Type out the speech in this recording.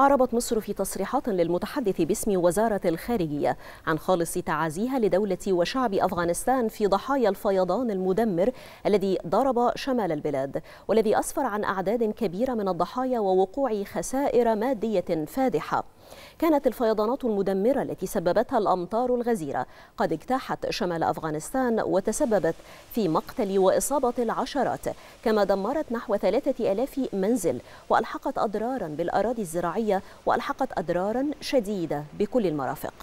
أعربت مصر في تصريحات للمتحدث باسم وزارة الخارجية عن خالص تعازيها لدولة وشعب أفغانستان في ضحايا الفيضان المدمر الذي ضرب شمال البلاد والذي أسفر عن أعداد كبيرة من الضحايا ووقوع خسائر مادية فادحة كانت الفيضانات المدمرة التي سببتها الأمطار الغزيرة قد اجتاحت شمال أفغانستان وتسببت في مقتل وإصابة العشرات كما دمرت نحو 3000 منزل وألحقت أضرارا بالأراضي الزراعية وألحقت أضرارا شديدة بكل المرافق